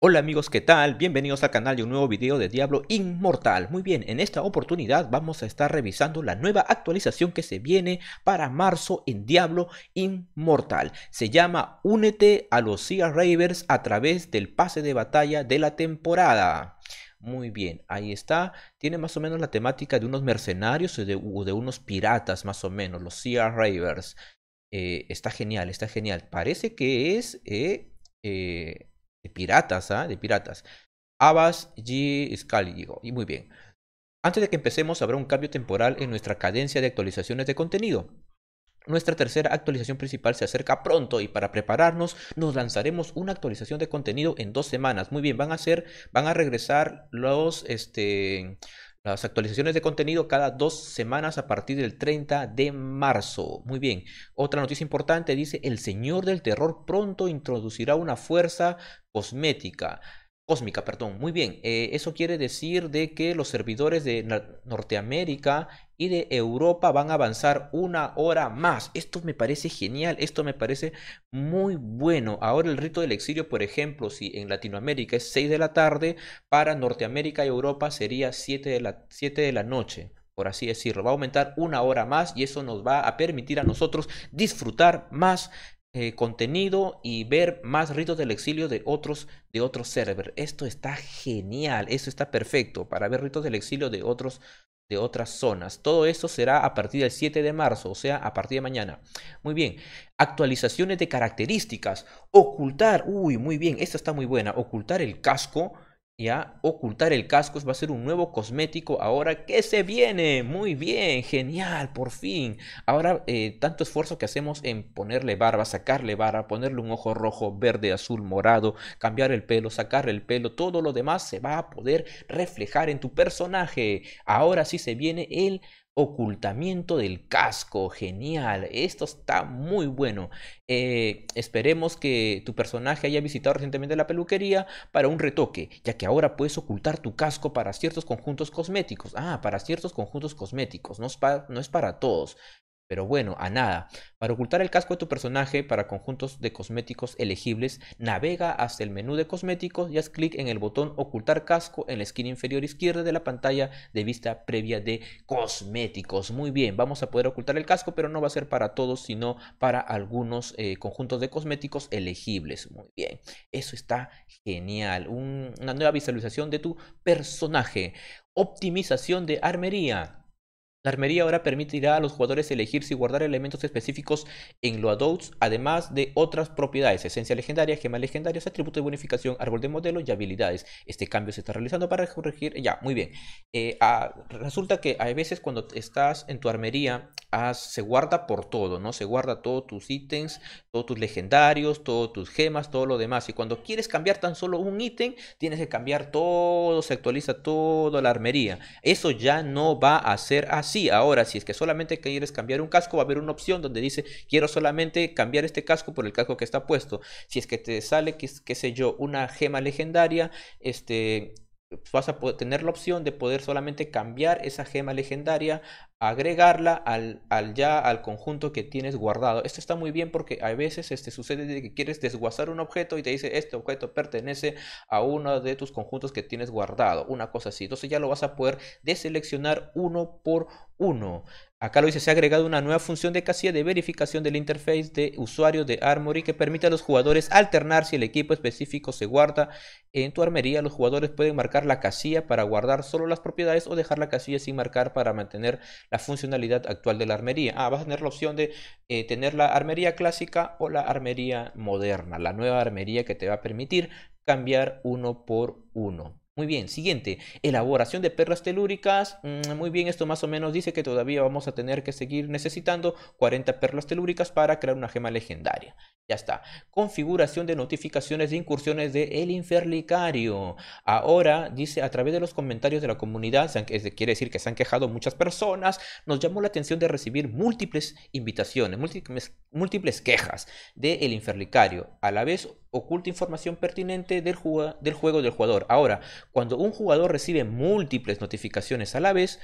Hola amigos, ¿qué tal? Bienvenidos al canal de un nuevo video de Diablo Inmortal. Muy bien, en esta oportunidad vamos a estar revisando la nueva actualización que se viene para marzo en Diablo Inmortal. Se llama Únete a los Sea Ravers a través del pase de batalla de la temporada. Muy bien, ahí está. Tiene más o menos la temática de unos mercenarios o de, unos piratas, más o menos, los Sea Ravers. Eh, está genial, está genial. Parece que es... Eh, eh, piratas, ¿ah? De piratas. Abbas G. Scali, Y muy bien. Antes de que empecemos, habrá un cambio temporal en nuestra cadencia de actualizaciones de contenido. Nuestra tercera actualización principal se acerca pronto y para prepararnos nos lanzaremos una actualización de contenido en dos semanas. Muy bien, van a ser, van a regresar los, este, las actualizaciones de contenido cada dos semanas a partir del 30 de marzo. Muy bien. Otra noticia importante dice, el Señor del Terror pronto introducirá una fuerza cosmética. Cósmica, perdón. Muy bien. Eh, eso quiere decir de que los servidores de Norteamérica y de Europa van a avanzar una hora más. Esto me parece genial. Esto me parece muy bueno. Ahora el rito del exilio, por ejemplo, si en Latinoamérica es 6 de la tarde, para Norteamérica y Europa sería 7 de la, 7 de la noche por así decirlo. Va a aumentar una hora más y eso nos va a permitir a nosotros disfrutar más eh, contenido y ver más ritos del exilio de otros de otros server. Esto está genial, eso está perfecto para ver ritos del exilio de otros de otras zonas. Todo esto será a partir del 7 de marzo, o sea, a partir de mañana. Muy bien. Actualizaciones de características. Ocultar. Uy, muy bien. Esta está muy buena. Ocultar el casco ¿ya? Ocultar el casco va a ser un nuevo cosmético ahora que se viene. Muy bien, genial, por fin. Ahora, eh, tanto esfuerzo que hacemos en ponerle barba, sacarle barba, ponerle un ojo rojo, verde, azul, morado, cambiar el pelo, sacar el pelo, todo lo demás se va a poder reflejar en tu personaje. Ahora sí se viene el ocultamiento del casco. Genial, esto está muy bueno. Eh, esperemos que tu personaje haya visitado recientemente la peluquería para un retoque, ya que ahora puedes ocultar tu casco para ciertos conjuntos cosméticos. Ah, para ciertos conjuntos cosméticos, no no es para todos pero bueno, a nada. Para ocultar el casco de tu personaje para conjuntos de cosméticos elegibles, navega hasta el menú de cosméticos y haz clic en el botón ocultar casco en la esquina inferior izquierda de la pantalla de vista previa de cosméticos. Muy bien, vamos a poder ocultar el casco, pero no va a ser para todos, sino para algunos eh, conjuntos de cosméticos elegibles. Muy bien, eso está genial. una nueva visualización de tu personaje. Optimización de armería. La armería ahora permitirá a los jugadores elegir si guardar elementos específicos en Adults, además de otras propiedades, esencia legendaria, gemas legendarias, atributos de bonificación, árbol de modelo y habilidades. Este cambio se está realizando para corregir... Ya, muy bien. Eh, ah, resulta que a veces cuando estás en tu armería se guarda por todo, ¿no? Se guarda todos tus ítems, todos tus legendarios, todos tus gemas, todo lo demás. Y cuando quieres cambiar tan solo un ítem, tienes que cambiar todo, se actualiza toda la armería. Eso ya no va a ser así. Ahora, si es que solamente quieres cambiar un casco, va a haber una opción donde dice, quiero solamente cambiar este casco por el casco que está puesto. Si es que te sale, qué, sé yo, una gema legendaria, este vas a tener la opción de poder solamente cambiar esa gema legendaria agregarla al, al, ya al conjunto que tienes guardado. Esto está muy bien porque a veces este, sucede de que quieres desguazar un objeto y te dice este objeto pertenece a uno de tus conjuntos que tienes guardado, una cosa así. Entonces ya lo vas a poder deseleccionar uno por uno. Acá lo dice, se ha agregado una nueva función de casilla de verificación del interface de usuario de Armory que permite a los jugadores alternar si el equipo específico se guarda en tu armería. Los jugadores pueden marcar la casilla para guardar solo las propiedades o dejar la casilla sin marcar para mantener la funcionalidad actual de la armería. Ah, vas a tener la opción de eh, tener la armería clásica o la armería moderna, la nueva armería que te va a permitir cambiar uno por uno. Muy bien, siguiente, elaboración de perlas telúricas. Mm, muy bien, esto más o menos dice que todavía vamos a tener que seguir necesitando 40 perlas telúricas para crear una gema legendaria. Ya está. Configuración de notificaciones de incursiones de El Inferlicario. Ahora, dice, a través de los comentarios de la comunidad, quiere decir que se han quejado muchas personas, nos llamó la atención de recibir múltiples invitaciones, múltiples, múltiples quejas de El Inferlicario. A la vez, oculta información pertinente del, juego del jugador. Ahora, cuando un jugador recibe múltiples notificaciones a la vez,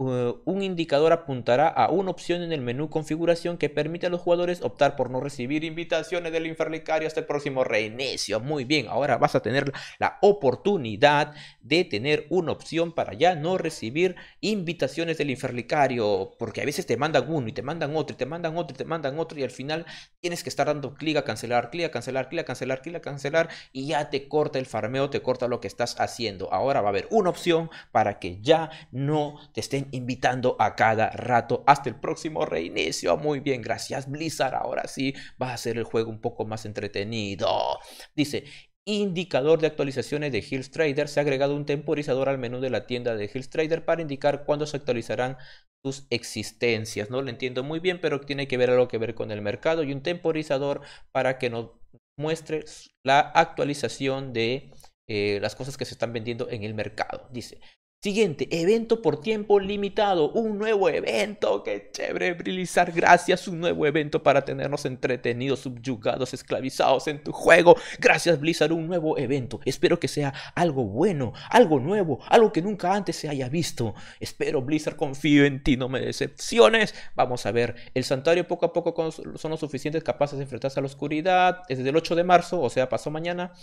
eh, un indicador apuntará a una opción en el menú configuración que permite a los jugadores optar por no recibir invitaciones del Inferlicario hasta el próximo reinicio. Muy bien, ahora vas a tener la oportunidad de tener una opción para ya no recibir invitaciones del Inferlicario, porque a veces te mandan uno y te mandan otro y te mandan otro y te mandan otro y al final tienes que estar dando clic a cancelar, clic a cancelar, clic a cancelar, clic a cancelar y ya te corta el farmeo, te corta lo que estás haciendo. Ahora va a haber una opción para que ya no te estén invitando a cada rato. Hasta el próximo reinicio. Muy bien, gracias Blizzard. Ahora sí va a hacer el juego un poco más entretenido. Dice, indicador de actualizaciones de Hills Trader. Se ha agregado un temporizador al menú de la tienda de Hills Trader para indicar cuándo se actualizarán sus existencias. No lo entiendo muy bien, pero tiene que ver algo que ver con el mercado y un temporizador para que nos muestre la actualización de eh, las cosas que se están vendiendo en el mercado. Dice, Siguiente, evento por tiempo limitado, un nuevo evento, qué chévere, Blizzard, gracias, un nuevo evento para tenernos entretenidos, subyugados, esclavizados en tu juego. Gracias Blizzard, un nuevo evento. Espero que sea algo bueno, algo nuevo, algo que nunca antes se haya visto. Espero Blizzard, confío en ti, no me decepciones. Vamos a ver, el santuario poco a poco son los suficientes capaces de enfrentarse a la oscuridad. Es desde el 8 de marzo, o sea, pasó mañana,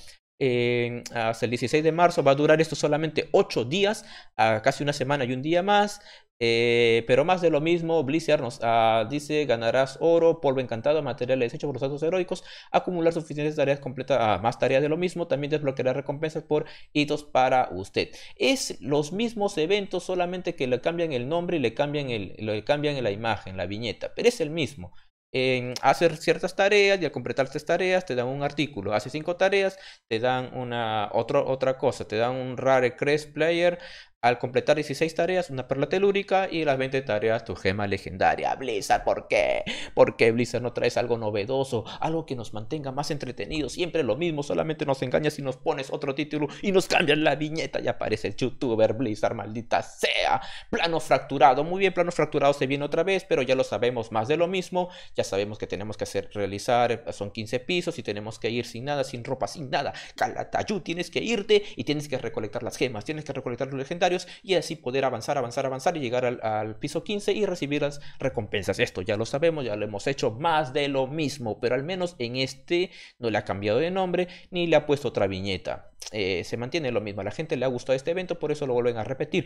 hasta el 16 de marzo. Va a durar esto solamente 8 días, casi una semana y un día más. Eh, pero más de lo mismo, Blizzard nos ah, dice, ganarás oro, polvo encantado, materiales hechos por los actos heroicos, acumular suficientes tareas completas, ah, más tareas de lo mismo, también desbloquearás recompensas por hitos para usted. Es los mismos eventos, solamente que le cambian el nombre y le cambian, el, le cambian la imagen, la viñeta, pero es el mismo en hacer ciertas tareas y al completar estas tareas te dan un artículo. Hace cinco tareas, te dan una, otra cosa, te dan un Rare Crest Player, al completar 16 tareas, una perla telúrica y las 20 tareas, tu gema legendaria. Blizzard, ¿por qué? ¿Por qué Blizzard no traes algo novedoso? Algo que nos mantenga más entretenidos. Siempre lo mismo, solamente nos engañas y nos pones otro título y nos cambian la viñeta y aparece el youtuber Blizzard, maldita sea. Plano fracturado, muy bien, plano fracturado se viene otra vez, pero ya lo sabemos más de lo mismo. Ya sabemos que tenemos que hacer, realizar, eh, son 15 pisos y tenemos que ir sin nada, sin ropa, sin nada. Calatayú, tienes que irte y tienes que recolectar las gemas, tienes que recolectar los legendarios y así poder avanzar, avanzar, avanzar y llegar al, piso 15 y recibir las recompensas. Esto ya lo sabemos, ya lo hemos hecho más de lo mismo, pero al menos en este no le ha cambiado de nombre ni le ha puesto otra viñeta. Eh, se mantiene lo mismo, a la gente le ha gustado este evento, por eso lo vuelven a repetir.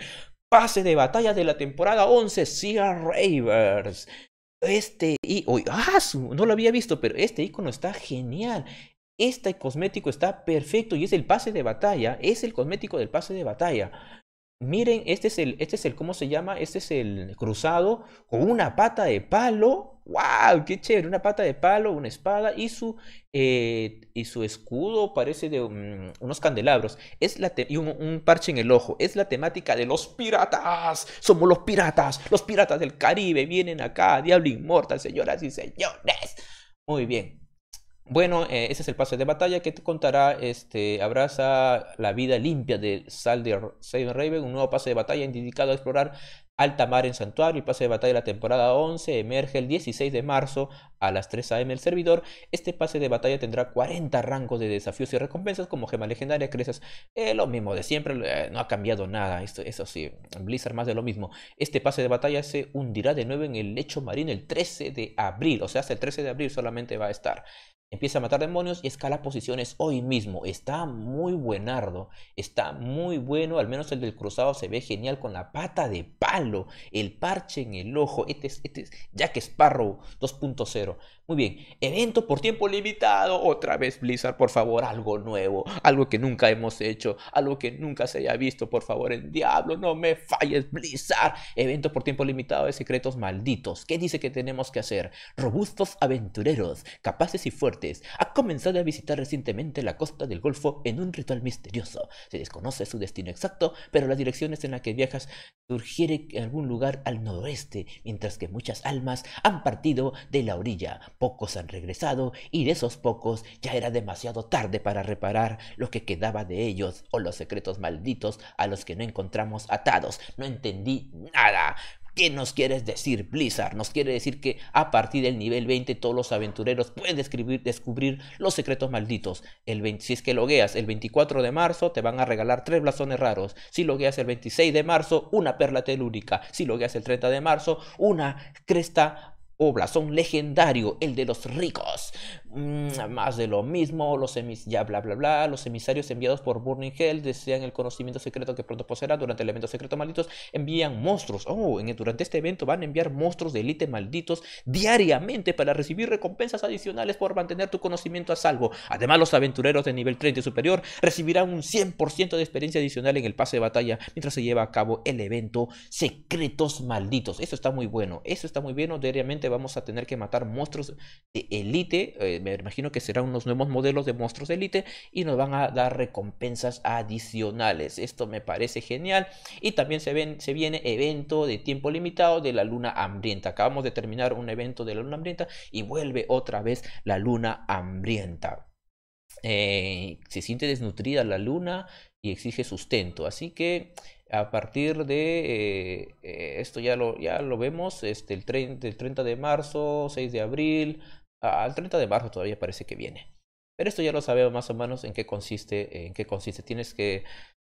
Pase de batalla de la temporada 11, Sea Ravers. Este, y, ah, no lo había visto, pero este icono está genial. Este cosmético está perfecto y es el pase de batalla, es el cosmético del pase de batalla. Miren, este es el, este es el, ¿cómo se llama? Este es el cruzado con una pata de palo. ¡Wow! ¡Qué chévere! Una pata de palo, una espada y su, eh, y su escudo parece de mm, unos candelabros. Es la y un, un, parche en el ojo. Es la temática de los piratas. Somos los piratas. Los piratas del Caribe vienen acá. Diablo inmortal, señoras y señores. Muy bien. Bueno, eh, ese es el pase de batalla que te contará, este, abraza la vida limpia de Sal de Raven, un nuevo pase de batalla indicado a explorar Alta Mar en Santuario, el pase de batalla de la temporada 11 emerge el 16 de marzo a las 3 am el servidor. Este pase de batalla tendrá 40 rangos de desafíos y recompensas como gemas legendarias, creces, eh, lo mismo de siempre, eh, no ha cambiado nada, Esto, eso sí, Blizzard más de lo mismo. Este pase de batalla se hundirá de nuevo en el lecho marino el 13 de abril, o sea, hasta el 13 de abril solamente va a estar. Empieza a matar demonios y escala posiciones hoy mismo. Está muy buenardo. Está muy bueno. Al menos el del cruzado se ve genial con la pata de palo. El parche en el ojo. Este es, este es Jack Sparrow 2.0. Muy bien. Evento por tiempo limitado. Otra vez Blizzard, por favor. Algo nuevo. Algo que nunca hemos hecho. Algo que nunca se haya visto. Por favor, en diablo. No me falles, Blizzard. Evento por tiempo limitado de secretos malditos. ¿Qué dice que tenemos que hacer? Robustos aventureros. Capaces y fuertes ha comenzado a visitar recientemente la costa del Golfo en un ritual misterioso. Se desconoce su destino exacto, pero las direcciones en las que viajas surgiere en algún lugar al noroeste, mientras que muchas almas han partido de la orilla, pocos han regresado y de esos pocos ya era demasiado tarde para reparar lo que quedaba de ellos o los secretos malditos a los que no encontramos atados. No entendí nada. ¿Qué nos quieres decir Blizzard? Nos quiere decir que a partir del nivel 20 todos los aventureros pueden descubrir los secretos malditos. El si es que logueas el 24 de marzo te van a regalar tres blasones raros. Si logueas el 26 de marzo una perla telúrica. Si logueas el 30 de marzo una cresta o blasón legendario, el de los ricos. Mm, más de lo mismo, los emis ya bla bla bla, los emisarios enviados por Burning Hell desean el conocimiento secreto que pronto poseerá durante el evento secreto malditos, envían monstruos, oh, en durante este evento van a enviar monstruos de élite malditos diariamente para recibir recompensas adicionales por mantener tu conocimiento a salvo, además los aventureros de nivel 30 superior recibirán un 100% de experiencia adicional en el pase de batalla mientras se lleva a cabo el evento secretos malditos, eso está muy bueno, eso está muy bueno, diariamente vamos a tener que matar monstruos de élite, eh, me imagino que serán unos nuevos modelos de monstruos de élite y nos van a dar recompensas adicionales. Esto me parece genial. Y también se, ven, se viene evento de tiempo limitado de la luna hambrienta. Acabamos de terminar un evento de la luna hambrienta y vuelve otra vez la luna hambrienta. Eh, se siente desnutrida la luna y exige sustento. Así que a partir de eh, eh, esto ya lo, ya lo vemos, este, el 30 de marzo, 6 de abril, al 30 de marzo todavía parece que viene. Pero esto ya lo sabemos más o menos en qué consiste. En qué consiste. Tienes que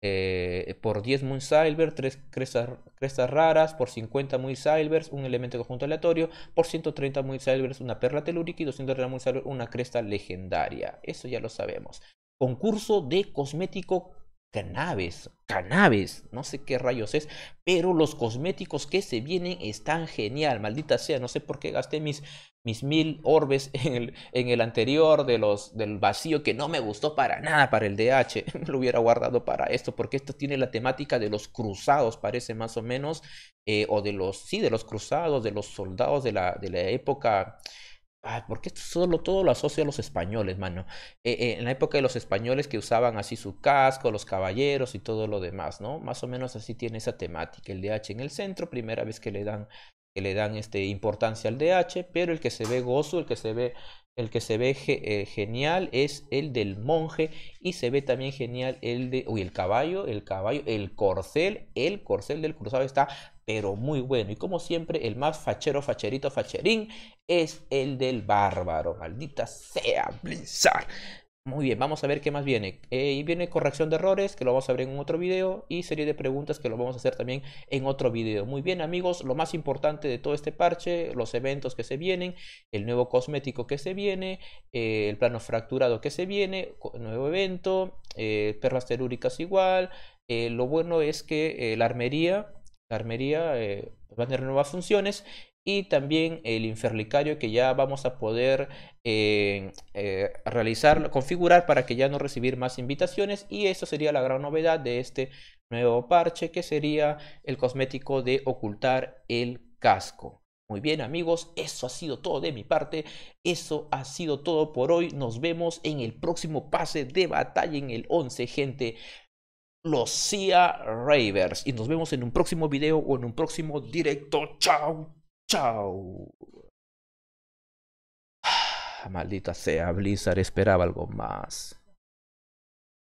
eh, por 10 Moon Silver, 3 crestas, raras, por 50 Moon Silvers, un elemento conjunto aleatorio, por 130 Moon Silvers, una perla telúrica y 230 Moon Silvers, una cresta legendaria. Eso ya lo sabemos. Concurso de cosmético cannabis, cannabis, no sé qué rayos es, pero los cosméticos que se vienen están genial, maldita sea, no sé por qué gasté mis, mis mil orbes en el, en el anterior de los, del vacío que no me gustó para nada para el DH, lo hubiera guardado para esto, porque esto tiene la temática de los cruzados, parece más o menos, eh, o de los, sí, de los cruzados, de los soldados de la, de la época porque solo todo lo asocia a los españoles, mano? Eh, eh, en la época de los españoles que usaban así su casco, los caballeros y todo lo demás, ¿no? Más o menos así tiene esa temática. El DH en el centro, primera vez que le dan, que le dan este, importancia al DH, pero el que se ve gozo, el que se ve el que se ve eh, genial es el del monje y se ve también genial el de... Uy, el caballo, el caballo, el corcel, el corcel del cruzado está pero muy bueno. Y como siempre, el más fachero, facherito, facherín es el del bárbaro. Maldita sea, Blizzard. Muy bien, vamos a ver qué más viene. Eh, y viene corrección de errores, que lo vamos a ver en otro video, y serie de preguntas que lo vamos a hacer también en otro video. Muy bien, amigos, lo más importante de todo este parche, los eventos que se vienen, el nuevo cosmético que se viene, eh, el plano fracturado que se viene, nuevo evento, eh, perlas terúricas igual. lo bueno es que la armería, la armería va a tener nuevas funciones y también el inferlicario que ya vamos a poder eh, eh, realizar, configurar para que ya no recibir más invitaciones y eso sería la gran novedad de este nuevo parche que sería el cosmético de ocultar el casco. Muy bien amigos, eso ha sido todo de mi parte, eso ha sido todo por hoy, nos vemos en el próximo pase de batalla en el 11 gente, los CIA Ravers y nos vemos en un próximo video o en un próximo directo, chao. Chao. Maldita sea, Blizzard esperaba algo más.